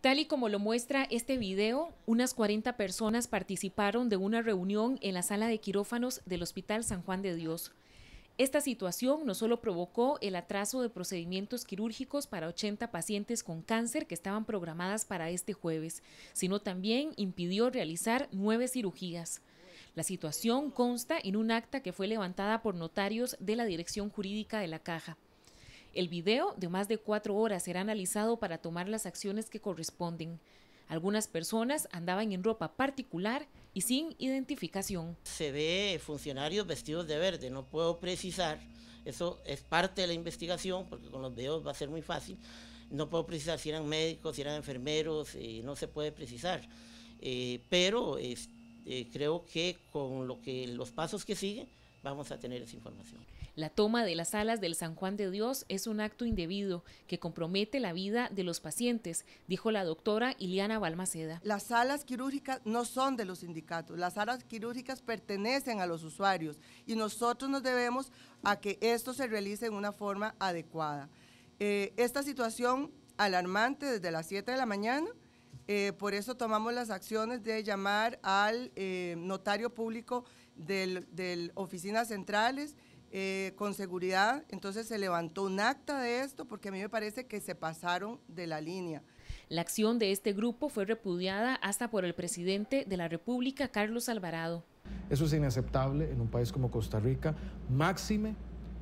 Tal y como lo muestra este video, unas 40 personas participaron de una reunión en la sala de quirófanos del Hospital San Juan de Dios. Esta situación no solo provocó el atraso de procedimientos quirúrgicos para 80 pacientes con cáncer que estaban programadas para este jueves, sino también impidió realizar nueve cirugías. La situación consta en un acta que fue levantada por notarios de la Dirección Jurídica de la Caja. El video de más de cuatro horas será analizado para tomar las acciones que corresponden. Algunas personas andaban en ropa particular y sin identificación. Se ve funcionarios vestidos de verde, no puedo precisar, eso es parte de la investigación, porque con los videos va a ser muy fácil, no puedo precisar si eran médicos, si eran enfermeros, eh, no se puede precisar, eh, pero eh, creo que con lo que, los pasos que siguen vamos a tener esa información. La toma de las alas del San Juan de Dios es un acto indebido que compromete la vida de los pacientes, dijo la doctora Iliana Balmaceda. Las alas quirúrgicas no son de los sindicatos, las alas quirúrgicas pertenecen a los usuarios y nosotros nos debemos a que esto se realice en una forma adecuada. Eh, esta situación alarmante desde las 7 de la mañana, eh, por eso tomamos las acciones de llamar al eh, notario público de Oficinas Centrales eh, con seguridad. Entonces se levantó un acta de esto porque a mí me parece que se pasaron de la línea. La acción de este grupo fue repudiada hasta por el presidente de la República, Carlos Alvarado. Eso es inaceptable en un país como Costa Rica, máxime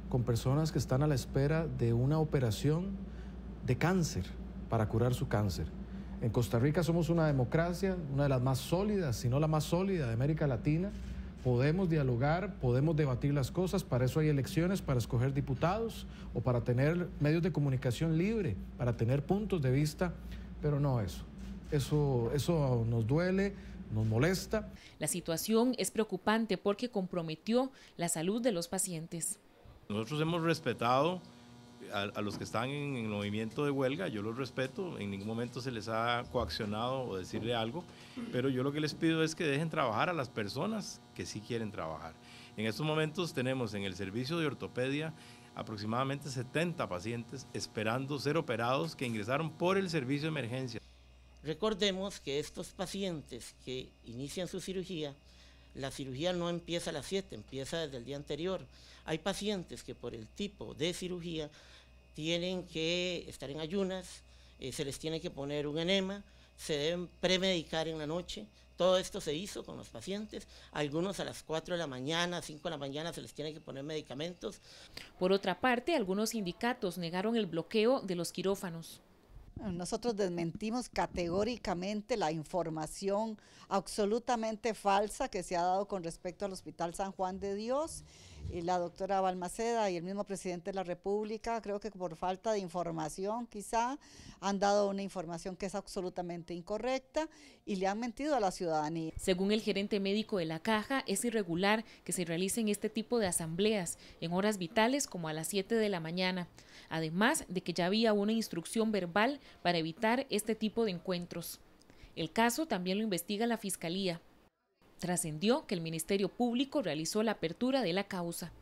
con personas que están a la espera de una operación de cáncer para curar su cáncer. En Costa Rica somos una democracia, una de las más sólidas, si no la más sólida de América Latina podemos dialogar, podemos debatir las cosas, para eso hay elecciones, para escoger diputados o para tener medios de comunicación libre, para tener puntos de vista, pero no eso. Eso, eso nos duele, nos molesta. La situación es preocupante porque comprometió la salud de los pacientes. Nosotros hemos respetado a, los que están en, en, movimiento de huelga, yo los respeto, en ningún momento se les ha coaccionado o decirle algo, pero yo lo que les pido es que dejen trabajar a las personas que sí quieren trabajar. En estos momentos tenemos en el servicio de ortopedia aproximadamente 70 pacientes esperando ser operados que ingresaron por el servicio de emergencia. Recordemos que estos pacientes que inician su cirugía la cirugía no empieza a las 7, empieza desde el día anterior. Hay pacientes que por el tipo de cirugía tienen que estar en ayunas, eh, se les tiene que poner un enema, se deben premedicar en la noche. Todo esto se hizo con los pacientes. Algunos a las 4 de la mañana, 5 de la mañana se les tiene que poner medicamentos. Por otra parte, algunos sindicatos negaron el bloqueo de los quirófanos. Nosotros desmentimos categóricamente la información absolutamente falsa que se ha dado con respecto al Hospital San Juan de Dios y la doctora Balmaceda y el mismo presidente de la República, creo que por falta de información quizá, han dado una información que es absolutamente incorrecta y le han mentido a la ciudadanía. Según el gerente médico de la caja, es irregular que se realicen este tipo de asambleas en horas vitales como a las 7 de la mañana, además de que ya había una instrucción verbal para evitar este tipo de encuentros. El caso también lo investiga la Fiscalía. Trascendió que el Ministerio Público realizó la apertura de la causa.